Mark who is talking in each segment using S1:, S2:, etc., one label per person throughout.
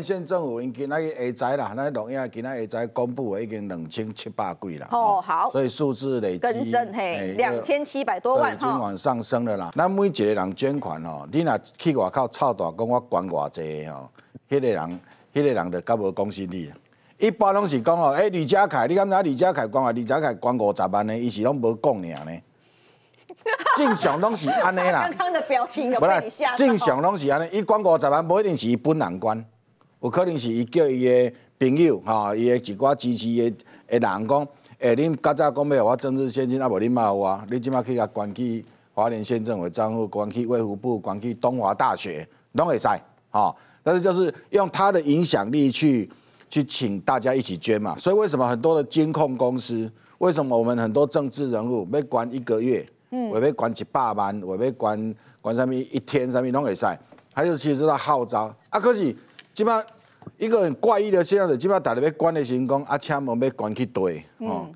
S1: 县政府已经那个会知啦，那个农业今仔会知，公布已经两千七百几啦。
S2: 哦，好，所
S1: 以数字累积，两千
S2: 七百多万已经往
S1: 上升了啦。那每一个人捐款哦，你若去外口操大讲我捐偌济哦，迄个人，迄个人就较无公信力。一般拢是讲哦，哎，李佳凯，你讲哪李佳凯捐啊？李佳凯捐五十万呢，伊是拢无讲呢。正常拢是安尼啦。刚
S2: 刚的表情有被你吓正常拢
S1: 是安尼，伊捐五十万，不一定是伊本人捐。有可能是伊叫伊个朋友，吼，伊个一寡支持个个人讲，诶，恁较早讲袂，我政治献金也无恁骂我，啊！你即马去甲关去华联县政府账户，关去卫福部，关去东华大学，拢会使吼。但是就是用他的影响力去去请大家一起捐嘛。所以为什么很多的监控公司，为什么我们很多政治人物被关一个月，嗯，我被关一百万，我被关关什么一天，什么拢会使，还有其实他号召啊，可是。即摆，一个很怪异的现象，就即摆大家要管的情况，啊车门要管去堆。哦，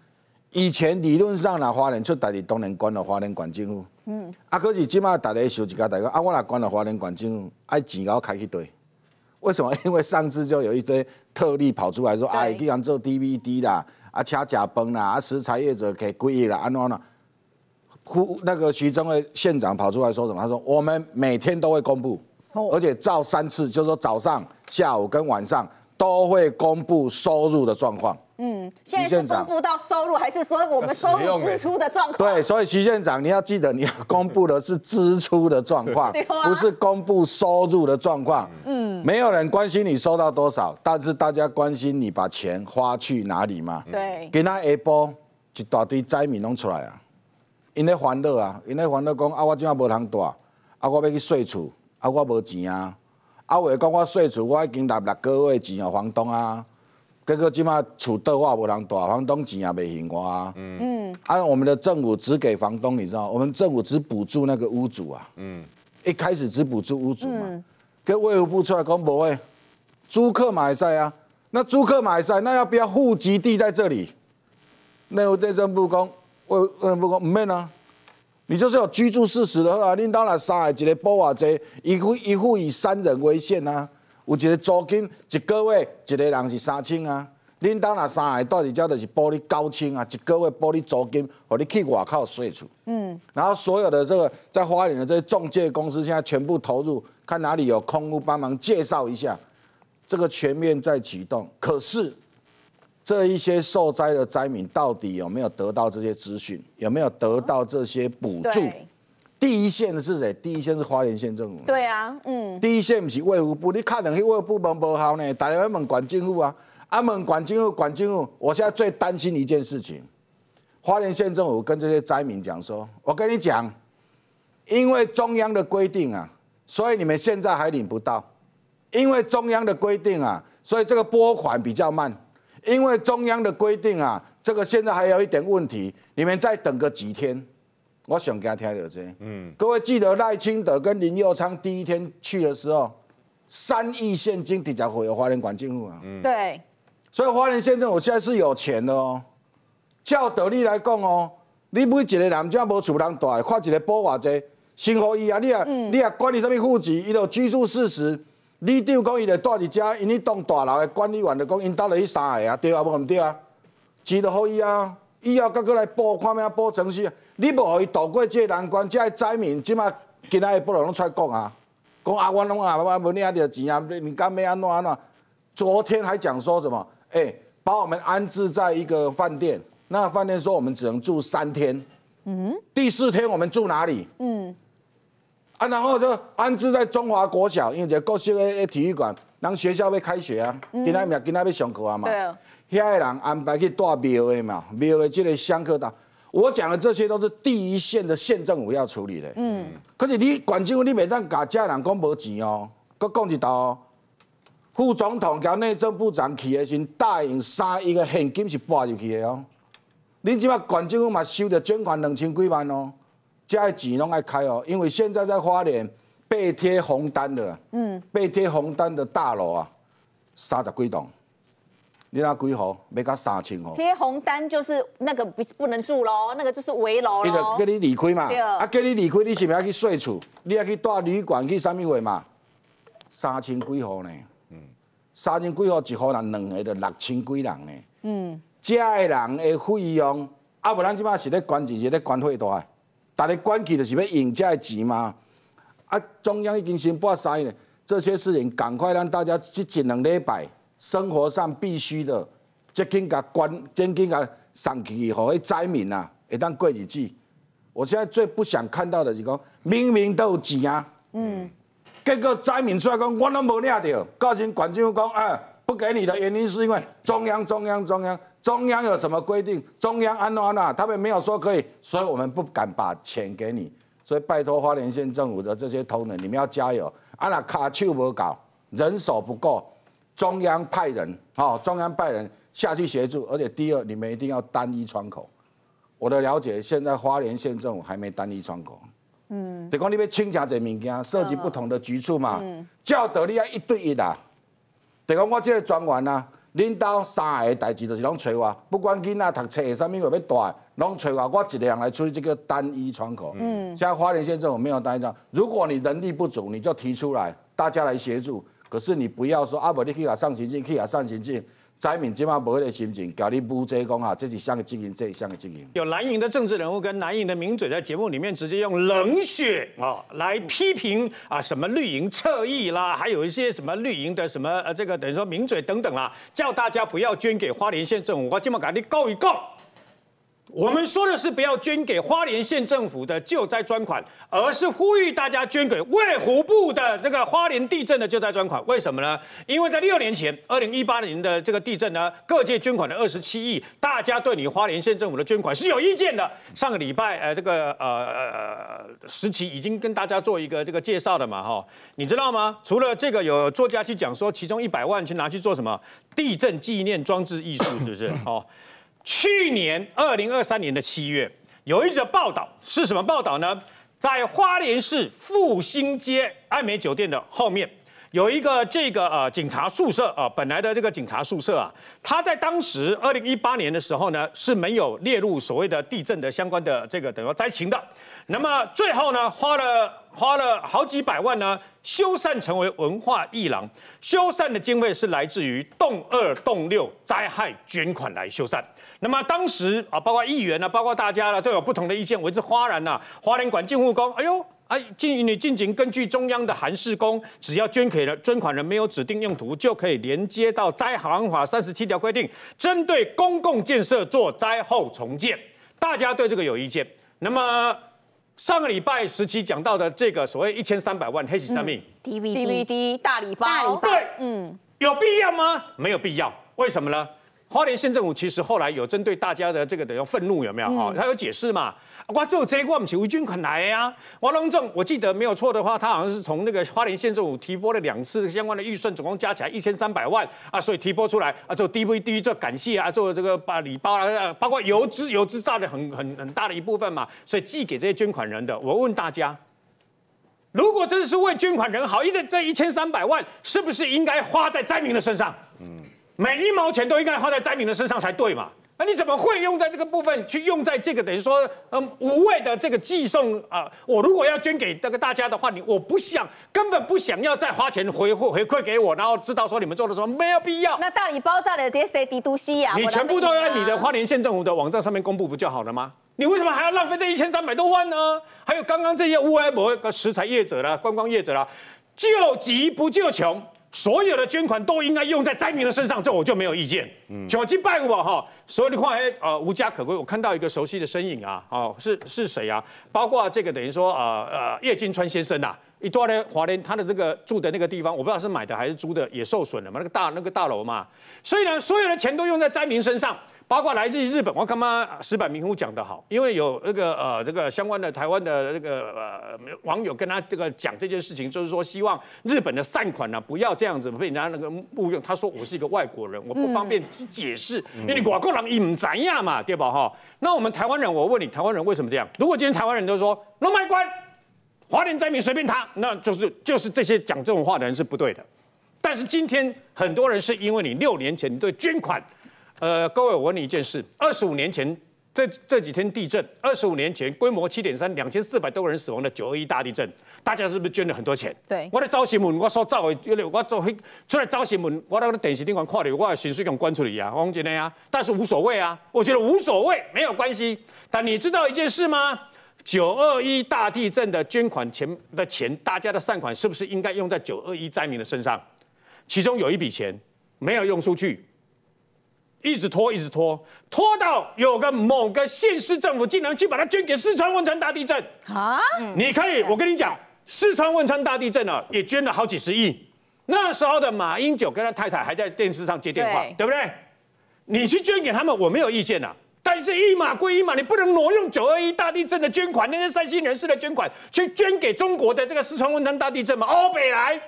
S1: 以前理论上，那华联出，大志当然管了，华联管政府。嗯。啊，可是即摆大家想一家大家，啊我来管了，华联管政府，爱钱我开去堆。为什么？因为上次就有一堆特例跑出来说，哎，去然做 DVD 啦，啊车假崩啦，啊食材业者给归业啦，安怎啦？呼，那个徐峥的县长跑出来说什么？他说，我们每天都会公布。而且照三次，就是说早上、下午跟晚上都会公布收入的状况。
S2: 嗯，现在是公布到收入，还是说我们收入支出的状况？对，
S1: 所以徐县长，你要记得，你要公布的是支出的状况，不是公布收入的状况。嗯，没有人关心你收到多少，但是大家关心你把钱花去哪里嘛。对，给那一波一大堆灾民拢出来啊，因咧烦恼啊，因咧烦恼讲啊，我怎啊无通住，啊，我要去睡厝。啊，我无钱啊！啊，话讲我细厝，我已经拿六个月钱啊，房东啊，结果即马厝倒，我也无人住，房东钱也袂我啊。嗯嗯，啊，我们的政府只给房东，你知道我们政府只补助那个屋主啊。嗯。一开始只补助屋主嘛，跟卫护部出来讲不会，租客买在啊，那租客买在，那要不要户籍地在这里？内务内政部讲，卫务部讲唔免啊。你就是有居住事实的话，恁当然三个，一个保也多，一户一户以三人为限啊。有一个租金，一个月一个人是三千啊。恁当然三个到底叫的是玻璃高清啊？一个月玻璃租金，让你去外口睡住。嗯。然后所有的这个在花莲的这些中介公司，现在全部投入，看哪里有空屋，帮忙介绍一下。这个全面在启动，可是。这一些受灾的灾民到底有没有得到这些资讯？有没有得到这些补助？第一线的是谁？第一线是花莲县政府。对啊，嗯，第一线不是卫福部，你看到去卫部门不好呢？大家要问管政府啊，啊，问管政府管政府。我现在最担心一件事情，花莲县政府跟这些灾民讲说：“我跟你讲，因为中央的规定啊，所以你们现在还领不到。因为中央的规定啊，所以这个拨款比较慢。”因为中央的规定啊，这个现在还有一点问题，你们再等个几天，我想给他听点子。嗯，各位记得赖清德跟林佑昌第一天去的时候，三亿现金抵押会有华人管进户啊。嗯，对。所以华人先生，我现在是有钱的哦。照道理来讲哦，你每一个男家无厝人住，看一个保偌济，生活伊啊，你啊，你啊，管你什么户籍，伊有居住事实。你只讲伊来住一只，因迄栋大楼的管理员，就讲因兜落去三个啊，对啊，无毋对啊，钱都互伊啊，以后再过来报，看咩啊报程序。你无互伊渡过这难关，这灾民，即马今仔会不拢出来讲啊？讲阿阮拢啊，阿阮无你阿条钱啊，你干咩怎安怎？昨天还讲说什么？诶，把我们安置在一个饭店，那饭店说我们只能住三天，嗯，第四天我们住哪里？嗯。啊，然后就安置在中华国小，因为这国小的体育馆，人学校要开学啊，今天明今天要上课啊嘛。对啊。遐的人安排去带庙的嘛，庙的这个香客的。我讲的这些都是第一线的县政府要处理的。嗯。可是你管政府，你每当甲家人讲无钱哦，搁讲一道，副总统交内政部长去的时，答应三亿的现金是拨入去的哦。恁即马管政府嘛收着捐款两千几万哦。的钱拢爱开哦，因为现在在花莲被贴红单的，嗯，被贴红单的大楼啊，三十几栋，你那几户，要到三千户。
S2: 贴红单就是那个不不能住喽，那个就是围楼喽。叫你
S1: 离开嘛，啊，叫你离开，你是是要去睡厝，你要去住旅馆去？什么话嘛？三千几户呢？嗯，三千几户，一户人两个，就六千几人呢。嗯，这的人的费用，啊不，咱即摆是咧关住，是咧关费大。大家关起就是要应急的钱嘛！啊，中央已经先三亿了，这些事情赶快让大家只一两礼拜，生活上必须的，再给关，关，再给个上级，给灾民啊，会当过日子。我现在最不想看到的是讲，明明都有钱啊，嗯，结果灾民出来讲我拢无领到，到时管政府讲，哎，不给你的原因是因为中央中央中央。中央有什么规定？中央安那安那，他们没有说可以，所以我们不敢把钱给你。所以拜托花莲县政府的这些同仁，你们要加油。啊，那卡丘不搞，人手不够，中央派人，哦，中央派人下去协助。而且第二，你们一定要单一窗口。我的了解，现在花莲县政府还没单一窗口。嗯，得讲你边清查这物件，涉及不同的局处嘛。嗯，叫得你要一对一啦。得讲我这个专员啊。领导三个代志都是拢找我，不管囡仔读册还啥物话要带，拢找我。我一个人来处理这个单一窗口。嗯，像花莲人生我没有单一窗口，如果你能力不足，你就提出来，大家来协助。可是你不要说阿无你去啊上行进，去啊上行进。灾民起码无迄个心情，交你负这讲哈，这是上个经营，这一项经营。
S2: 有蓝营的政治人物跟蓝营的名嘴在节目里面直接用冷血啊来批评啊，什么绿营侧翼啦，还有一些什么绿营的什么呃这个等于说名嘴等等啦，叫大家不要捐给花莲县政府，我今嘛交你告一告。我们说的是不要捐给花莲县政府的救灾专款，而是呼吁大家捐给卫湖部的那个花莲地震的救灾专款。为什么呢？因为在六年前，二零一八年的这个地震呢，各界捐款的二十七亿，大家对你花莲县政府的捐款是有意见的。上个礼拜，呃，这个呃，时期已经跟大家做一个这个介绍的嘛，哈，你知道吗？除了这个，有作家去讲说，其中一百万去拿去做什么地震纪念装置艺术，是不是？哦。去年二零二三年的七月，有一则报道是什么报道呢？在花莲市复兴街爱美酒店的后面，有一个这个呃警察宿舍啊，本来的这个警察宿舍啊，它在当时二零一八年的时候呢是没有列入所谓的地震的相关的这个等于说灾情的，那么最后呢花了。花了好几百万呢，修缮成为文化艺廊。修缮的经费是来自于动二动六灾害捐款来修缮。那么当时啊，包括议员啊，包括大家呢，都有不同的意见。我之哗然呐，华联馆进护工，哎呦，啊，进你进行根据中央的函示工，只要捐款人捐款人没有指定用途，就可以连接到灾行法三十七条规定，针对公共建设做灾后重建。大家对这个有意见。那么。上个礼拜时期讲到的这个所谓一千三百万黑死生命，D V D 大礼包，对，嗯，有必要吗？没有必要，为什么呢？花莲县政府其实后来有针对大家的这个等于愤怒有没有？哈，他有解释嘛？我做灾，我们请义军款来呀。王隆重，我记得没有错的话，他好像是从那个花莲县政府提拨了两次相关的预算，总共加起来一千三百万啊，所以提拨出来啊，做低 v 低做感谢啊，做这个把礼包啊，包括油资油资炸的很很很大的一部分嘛，所以寄给这些捐款人的。我问大家，如果真的是为捐款人好，这这一千三百万是不是应该花在灾民的身上？嗯。每一毛钱都应该花在灾民的身上才对嘛？那你怎么会用在这个部分去用在这个等于说嗯无谓的这个寄送啊？我如果要捐给那个大家的话，你我不想，根本不想要再花钱回回馈给我，然后知道说你们做的什么没有必要。那大礼包带的这些底都西呀？你全部都在你的花莲县政府的网站上面公布不就好了吗？你为什么还要浪费这一千三百多万呢？还有刚刚这些乌来博食材业者啦、观光业者啦，救急不救穷。所有的捐款都应该用在灾民的身上，这我就没有意见。九斤八五哈，所以你看，哎呃，无家可归，我看到一个熟悉的身影啊，好是是谁啊？包括这个等于说呃呃叶金川先生呐，一多呢华联他的这个住的那个地方，我不知道是买的还是租的，也受损了嘛，那个大那个大楼嘛。所以呢，所有的钱都用在灾民身上。包括来自于日本，我他妈石板明夫讲的好，因为有那个呃这个相关的台湾的那个呃网友跟他这个讲这件事情，就是说希望日本的善款呢不要这样子被人家那个误用。他说我是一个外国人，我不方便解释，因为外国人伊唔怎样嘛，对吧哈，那我们台湾人，我问你，台湾人为什么这样？如果今天台湾人都说，拢卖官，华人灾民随便他，那就是就是这些讲这种话的人是不对的。但是今天很多人是因为你六年前你对捐款。呃，各位，我问你一件事：二十五年前，这这几天地震，二十五年前规模七点三、两千四百多个人死亡的九二一大地震，大家是不是捐了很多钱？对，我在招新闻，我说造的，我做出来招新闻，我那个电视里看流，我迅速给关出来呀，我讲真的呀。但是无所谓啊，我觉得无所谓，没有关系。但你知道一件事吗？九二一大地震的捐款钱的钱，大家的善款是不是应该用在九二一灾民的身上？其中有一笔钱没有用出去。一直拖，一直拖，拖到有个某个县市政府竟然去把它捐给四川汶川大地震啊！你可以，我跟你讲，四川汶川大地震呢也捐了好几十亿。那时候的马英九跟他太太还在电视上接电话，对不对？你去捐给他们，我没有意见呐。但是，一码归一码，你不能挪用九二一大地震的捐款，那些善心人士的捐款，去捐给中国的这个四川汶川大地震嘛？欧北来，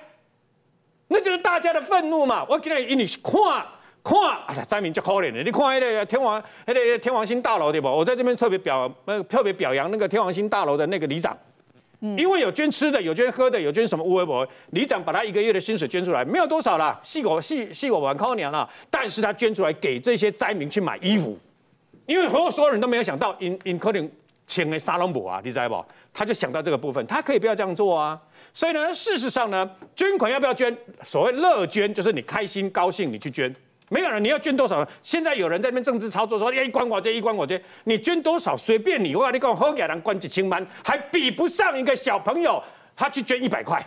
S2: 那就是大家的愤怒嘛！我给你，给你看。看灾民就可怜的，你看那个天王，那个天王星大楼对不？我在这边特别表，呃，特别表扬那个天王星大楼的那个里长，因为有捐吃的，有捐喝的，有捐什么乌龟婆。里长把他一个月的薪水捐出来，没有多少啦，细狗细细狗玩扣娘啦。但是他捐出来给这些灾民去买衣服，因为所有所有人都没有想到，in including 的沙隆博啊，你知不？他就想到这个部分，他可以不要这样做啊。所以呢，事实上呢，捐款要不要捐？所谓乐捐就是你开心高兴，你去捐。没有了，你要捐多少？现在有人在那边政治操作，说：一关我这，一关我这。你捐多少随便你。我讲你跟我喝，给人关几千万，还比不上一个小朋友，他去捐一百块，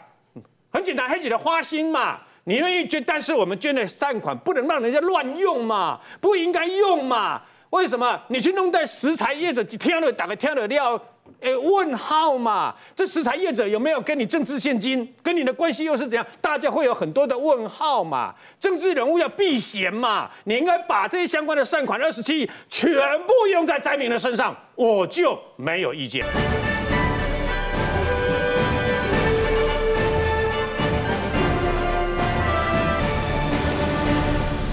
S2: 很简单，黑姐的花心嘛。你愿意捐，但是我们捐的善款不能让人家乱用嘛，不应该用嘛。为什么？你去弄在食材叶子，天了打个天了料。哎，问号嘛？这食材业者有没有跟你政治献金？跟你的关系又是怎样？大家会有很多的问号嘛？政治人物要避嫌嘛？你应该把这些相关的善款二十七亿全部用在灾民的身上，我就没有意见。